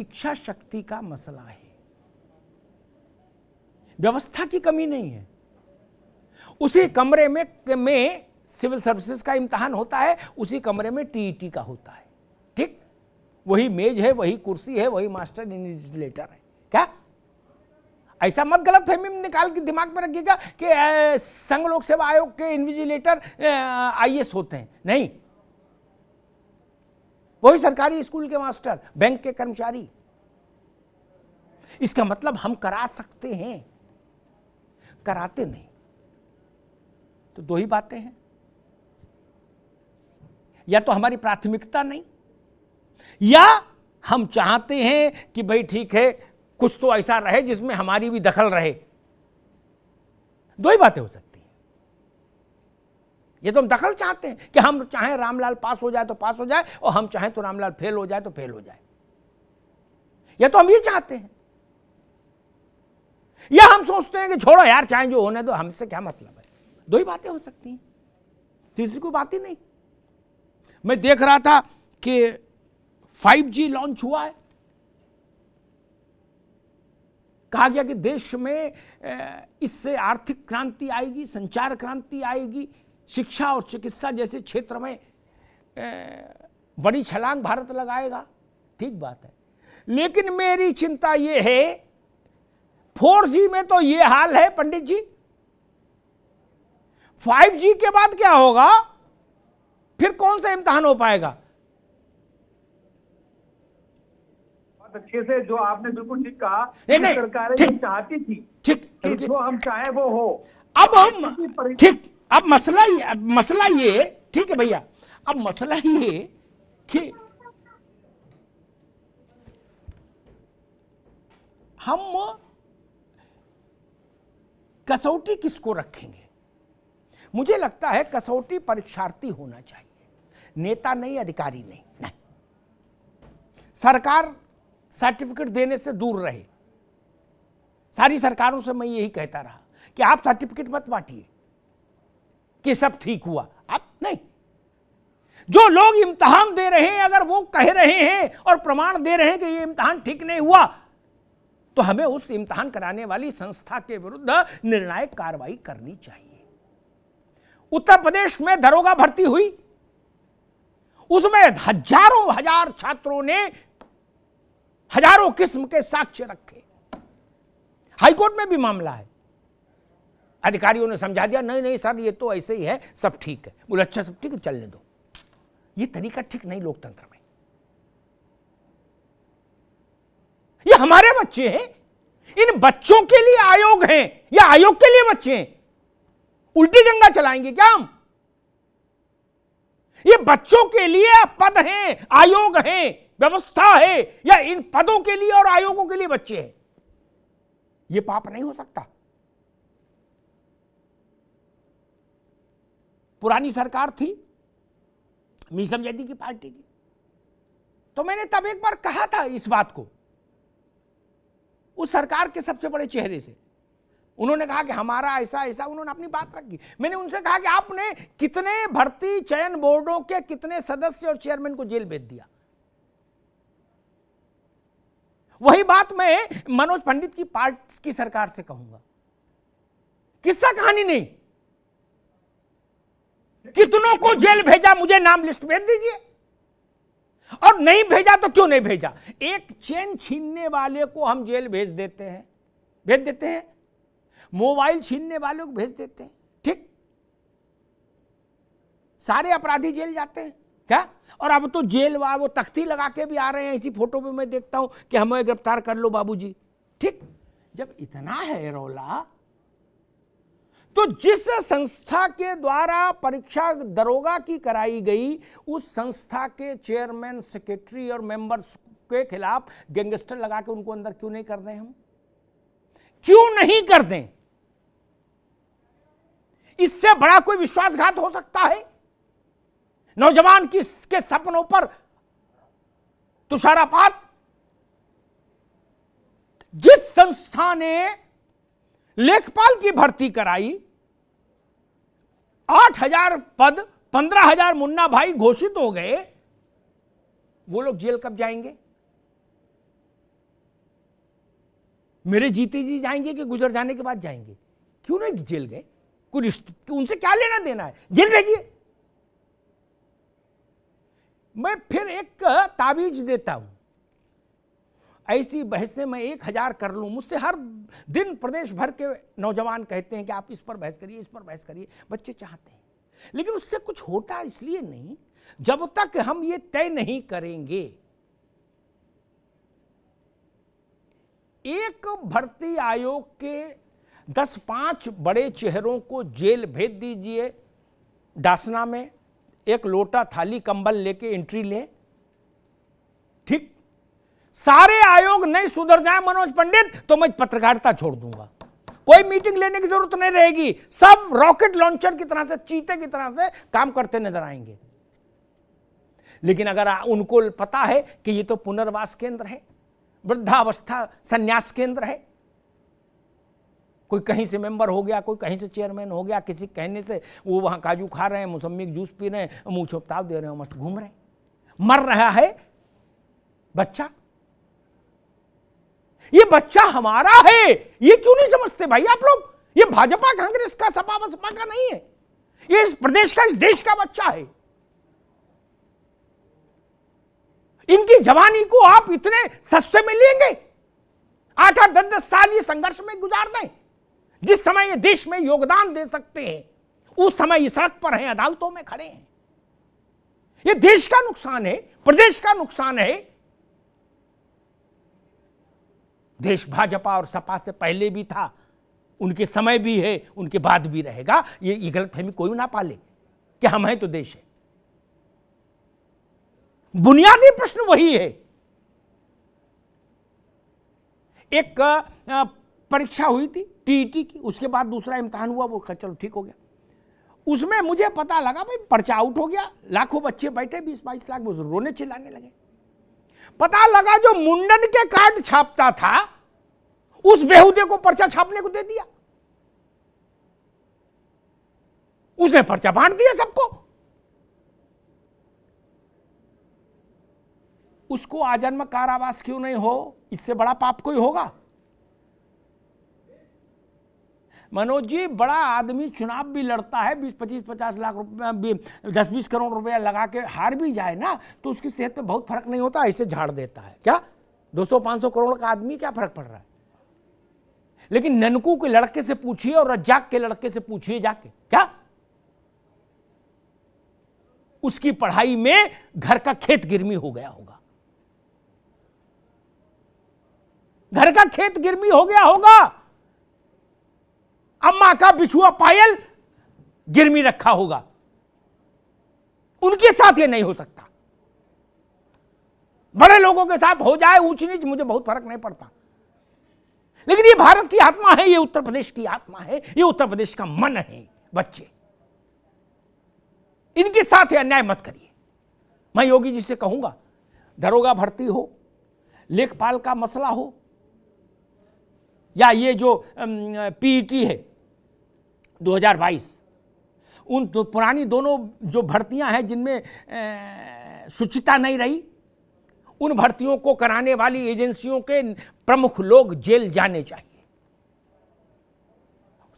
इच्छा शक्ति का मसला है व्यवस्था की कमी नहीं है उसी कमरे में में सिविल सर्विसेज का इम्तहान होता है उसी कमरे में टीईटी e का होता है ठीक वही मेज है वही कुर्सी है वही मास्टर इन्विजिलेटर है क्या ऐसा मत गलत फहमी निकाल के दिमाग में रखिएगा कि संघ लोक सेवा आयोग के इन्विजिलेटर आई होते हैं नहीं वही सरकारी स्कूल के मास्टर बैंक के कर्मचारी इसका मतलब हम करा सकते हैं कराते नहीं तो दो ही बातें हैं या तो हमारी प्राथमिकता नहीं या हम चाहते हैं कि भाई ठीक है कुछ तो ऐसा रहे जिसमें हमारी भी दखल रहे दो ही बातें हो सकती ये तो हम दखल चाहते हैं कि हम चाहें रामलाल पास हो जाए तो पास हो जाए और हम चाहें तो रामलाल फेल हो जाए तो फेल हो जाए ये तो हम ये चाहते हैं या हम सोचते हैं कि छोड़ो यार चाहे जो होने दो हमसे क्या मतलब है दो ही बातें हो सकती हैं तीसरी कोई बात ही नहीं मैं देख रहा था कि 5G लॉन्च हुआ है कहा गया कि देश में इससे आर्थिक क्रांति आएगी संचार क्रांति आएगी शिक्षा और चिकित्सा जैसे क्षेत्र में बड़ी छलांग भारत लगाएगा ठीक बात है लेकिन मेरी चिंता ये है फोर जी में तो ये हाल है पंडित जी फाइव जी के बाद क्या होगा फिर कौन सा इम्तहान हो पाएगा अच्छे से जो आपने बिल्कुल ठीक कहा सरकारें चाहती थी ठीक जो हम चाहे वो हो अब हम ठीक अब मसला ये अब मसला ये ठीक है भैया अब मसला ये कि हम कसौटी किसको रखेंगे मुझे लगता है कसौटी परीक्षार्थी होना चाहिए नेता नहीं अधिकारी नहीं नहीं सरकार सर्टिफिकेट देने से दूर रहे सारी सरकारों से मैं यही कहता रहा कि आप सर्टिफिकेट मत बांटिए कि सब ठीक हुआ अब नहीं जो लोग इम्तहान दे रहे हैं अगर वो कह रहे हैं और प्रमाण दे रहे हैं कि ये इम्तहान ठीक नहीं हुआ तो हमें उस इम्तहान कराने वाली संस्था के विरुद्ध निर्णायक कार्रवाई करनी चाहिए उत्तर प्रदेश में दरोगा भर्ती हुई उसमें हजारों हजार छात्रों ने हजारों किस्म के साक्ष्य रखे हाईकोर्ट में भी मामला है अधिकारियों ने समझा दिया नहीं नहीं सर ये तो ऐसे ही है सब ठीक है बोले अच्छा सब ठीक है चलने दो ये तरीका ठीक नहीं लोकतंत्र में ये हमारे बच्चे हैं इन बच्चों के लिए आयोग हैं या आयोग के लिए बच्चे हैं उल्टी गंगा चलाएंगे क्या हम ये बच्चों के लिए पद हैं आयोग हैं व्यवस्था है या इन पदों के लिए और आयोगों के लिए बच्चे हैं ये पाप नहीं हो सकता पुरानी सरकार थी मीसम जैदी की पार्टी की तो मैंने तब एक बार कहा था इस बात को उस सरकार के सबसे बड़े चेहरे से उन्होंने कहा कि हमारा ऐसा ऐसा उन्होंने अपनी बात रखी मैंने उनसे कहा कि आपने कितने भर्ती चयन बोर्डों के कितने सदस्य और चेयरमैन को जेल भेज दिया वही बात मैं मनोज पंडित की पार्ट की सरकार से कहूंगा किस्सा कहानी नहीं कितनों को जेल भेजा मुझे नाम लिस्ट भेज दीजिए और नहीं भेजा तो क्यों नहीं भेजा एक चेन छीनने वाले को हम जेल भेज देते हैं भेज देते हैं मोबाइल छीनने वाले को भेज देते हैं ठीक सारे अपराधी जेल जाते हैं क्या और अब तो जेल वाले वो तख्ती लगा के भी आ रहे हैं इसी फोटो में मैं देखता हूं कि हमें गिरफ्तार कर लो बाबूजी ठीक जब इतना है रोला तो जिस संस्था के द्वारा परीक्षा दरोगा की कराई गई उस संस्था के चेयरमैन सेक्रेटरी और मेंबर्स के खिलाफ गैंगस्टर लगा के उनको अंदर क्यों नहीं कर दें हम क्यों नहीं कर दें इससे बड़ा कोई विश्वासघात हो सकता है नौजवान किसके सपनों पर तुषारापात जिस संस्था ने लेखपाल की भर्ती कराई आठ हजार पद पंद्रह हजार मुन्ना भाई घोषित हो गए वो लोग जेल कब जाएंगे मेरे जीते जी जाएंगे कि गुजर जाने के बाद जाएंगे क्यों नहीं जेल गए कोई रिश्ते उनसे क्या लेना देना है जेल भेजिए मैं फिर एक ताबीज देता हूं ऐसी बहसें मैं एक हज़ार कर लूँ मुझसे हर दिन प्रदेश भर के नौजवान कहते हैं कि आप इस पर बहस करिए इस पर बहस करिए बच्चे चाहते हैं लेकिन उससे कुछ होता इसलिए नहीं जब तक हम ये तय नहीं करेंगे एक भर्ती आयोग के दस पांच बड़े चेहरों को जेल भेज दीजिए डासना में एक लोटा थाली कंबल लेके एंट्री ले ठीक सारे आयोग नहीं सुधर जाए मनोज पंडित तो मैं पत्रकारिता छोड़ दूंगा कोई मीटिंग लेने की जरूरत नहीं रहेगी सब रॉकेट लॉन्चर की तरह से चीते की तरह से काम करते नजर आएंगे लेकिन अगर उनको पता है कि ये तो पुनर्वास केंद्र है वृद्धावस्था संन्यास केंद्र है कोई कहीं से मेंबर हो गया कोई कहीं से चेयरमैन हो गया किसी कहने से वो वहां काजू खा रहे हैं मौसमी जूस पी रहे हैं मुंह छोपताव दे रहे हैं मस्त घूम रहे हैं मर रहा है बच्चा ये बच्चा हमारा है ये क्यों नहीं समझते भाई आप लोग ये भाजपा कांग्रेस का सपा बसपा का नहीं है ये इस प्रदेश का इस देश का बच्चा है इनकी जवानी को आप इतने सस्ते में लेंगे आठ आठ दस दस साल ये संघर्ष में गुजार दें जिस समय ये देश में योगदान दे सकते हैं उस समय ये सड़क पर हैं अदालतों में खड़े हैं ये देश का नुकसान है प्रदेश का नुकसान है देश भाजपा और सपा से पहले भी था उनके समय भी है उनके बाद भी रहेगा ये ये फहमी कोई ना पाले कि हम हैं तो देश है बुनियादी प्रश्न वही है एक परीक्षा हुई थी टीईटी e की उसके बाद दूसरा इम्तहान हुआ वो चलो ठीक हो गया उसमें मुझे पता लगा भाई पर्चा आउट हो गया लाखों बच्चे बैठे बीस बाईस लाख रोने चिल्लाने लगे पता लगा जो मुंडन के कार्ड छापता था उस बेहुदे को पर्चा छापने को दे दिया उसने पर्चा बांट दिया सबको उसको आजन्म कारावास क्यों नहीं हो इससे बड़ा पाप कोई होगा मनोज जी बड़ा आदमी चुनाव भी लड़ता है बीस पच्चीस पचास लाख रुपया दस बीस करोड़ रुपया लगा के हार भी जाए ना तो उसकी सेहत पे बहुत फर्क नहीं होता ऐसे झाड़ देता है क्या पांच सौ करोड़ का आदमी क्या फर्क पड़ रहा है लेकिन ननकू के लड़के से पूछिए और रज्जाक के लड़के से पूछिए जाके क्या उसकी पढ़ाई में घर का खेत गिरमी हो गया होगा घर का खेत गिरमी हो गया होगा अम्मा का बिछुआ पायल गिरमी रखा होगा उनके साथ ये नहीं हो सकता बड़े लोगों के साथ हो जाए ऊंच नीच मुझे बहुत फर्क नहीं पड़ता लेकिन ये भारत की आत्मा है ये उत्तर प्रदेश की आत्मा है ये उत्तर प्रदेश का मन है बच्चे इनके साथ ये अन्याय मत करिए मैं योगी जी से कहूंगा दरोगा भर्ती हो लेखपाल का मसला हो या ये जो पीईटी है 2022 उन तो पुरानी दोनों जो भर्तियां हैं जिनमें शुचिता नहीं रही उन भर्तियों को कराने वाली एजेंसियों के प्रमुख लोग जेल जाने चाहिए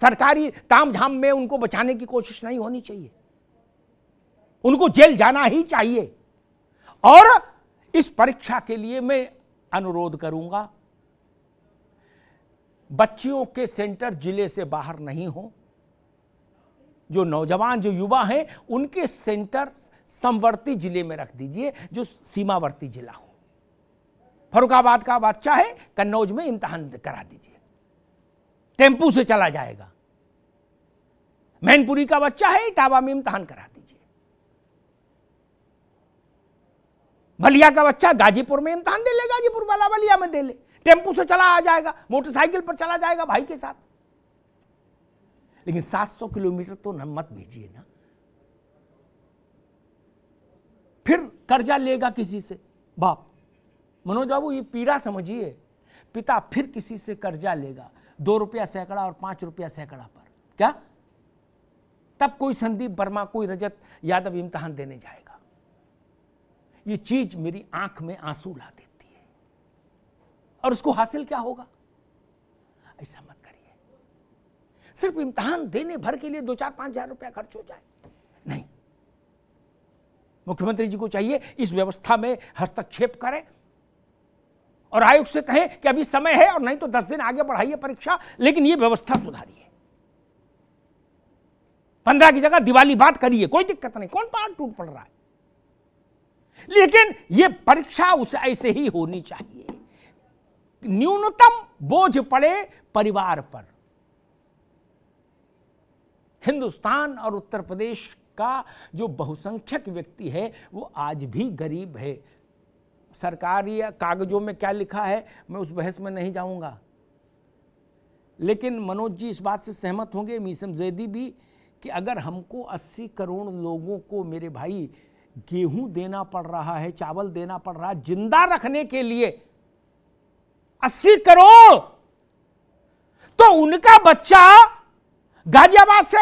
सरकारी तामझाम में उनको बचाने की कोशिश नहीं होनी चाहिए उनको जेल जाना ही चाहिए और इस परीक्षा के लिए मैं अनुरोध करूंगा बच्चियों के सेंटर जिले से बाहर नहीं हों जो नौजवान जो युवा हैं उनके सेंटर समवर्ती जिले में रख दीजिए जो सीमावर्ती जिला हो फरुखाबाद का बादशाह है कन्नौज में इम्तहान करा दीजिए टेम्पू से चला जाएगा मैनपुरी का बच्चा है इटावा में इम्तहान करा दीजिए बलिया का बच्चा गाजीपुर में इम्तहान दे ले गाजीपुर वाला बलिया में दे ले टेम्पू से चला आ जाएगा मोटरसाइकिल पर चला जाएगा भाई के साथ लेकिन 700 किलोमीटर तो न मत भेजिए ना फिर कर्जा लेगा किसी से बाप मनोज बाबू ये पीड़ा समझिए पिता फिर किसी से कर्जा लेगा दो रुपया सैकड़ा और पांच रुपया सैकड़ा पर क्या तब कोई संदीप वर्मा कोई रजत यादव इम्तहान देने जाएगा ये चीज मेरी आंख में आंसू ला देती है और उसको हासिल क्या होगा ऐसा मत सिर्फ इम्तहान देने भर के लिए दो चार पांच हजार रुपया खर्च हो जाए नहीं मुख्यमंत्री जी को चाहिए इस व्यवस्था में हस्तक्षेप करें और आयोग से कहें कि अभी समय है और नहीं तो दस दिन आगे बढ़ाइए परीक्षा लेकिन यह व्यवस्था सुधारिए पंद्रह की जगह दिवाली बात करिए कोई दिक्कत नहीं कौन पार टूट पड़ रहा है लेकिन यह परीक्षा उस ऐसे ही होनी चाहिए न्यूनतम बोझ पड़े परिवार पर हिंदुस्तान और उत्तर प्रदेश का जो बहुसंख्यक व्यक्ति है वो आज भी गरीब है सरकारी कागजों में क्या लिखा है मैं उस बहस में नहीं जाऊंगा लेकिन मनोज जी इस बात से सहमत होंगे मीसम जैदी भी कि अगर हमको 80 करोड़ लोगों को मेरे भाई गेहूं देना पड़ रहा है चावल देना पड़ रहा है जिंदा रखने के लिए 80 करोड़ तो उनका बच्चा गाजियाबाद से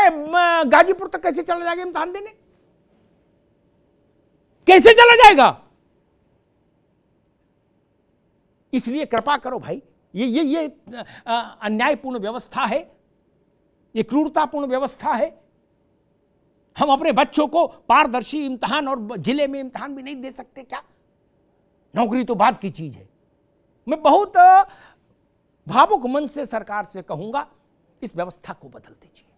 गाजीपुर तक कैसे चला जाएगा इम्तहान देने कैसे चला जाएगा इसलिए कृपा करो भाई ये ये ये अन्यायपूर्ण व्यवस्था है ये क्रूरतापूर्ण व्यवस्था है हम अपने बच्चों को पारदर्शी इम्तहान और जिले में इम्तहान भी नहीं दे सकते क्या नौकरी तो बाद की चीज है मैं बहुत भावुक मन से सरकार से कहूंगा इस व्यवस्था को बदल दीजिए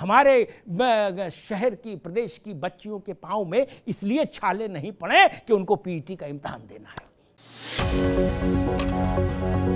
हमारे शहर की प्रदेश की बच्चियों के पांव में इसलिए छाले नहीं पड़े कि उनको पीटी का इम्तहान देना है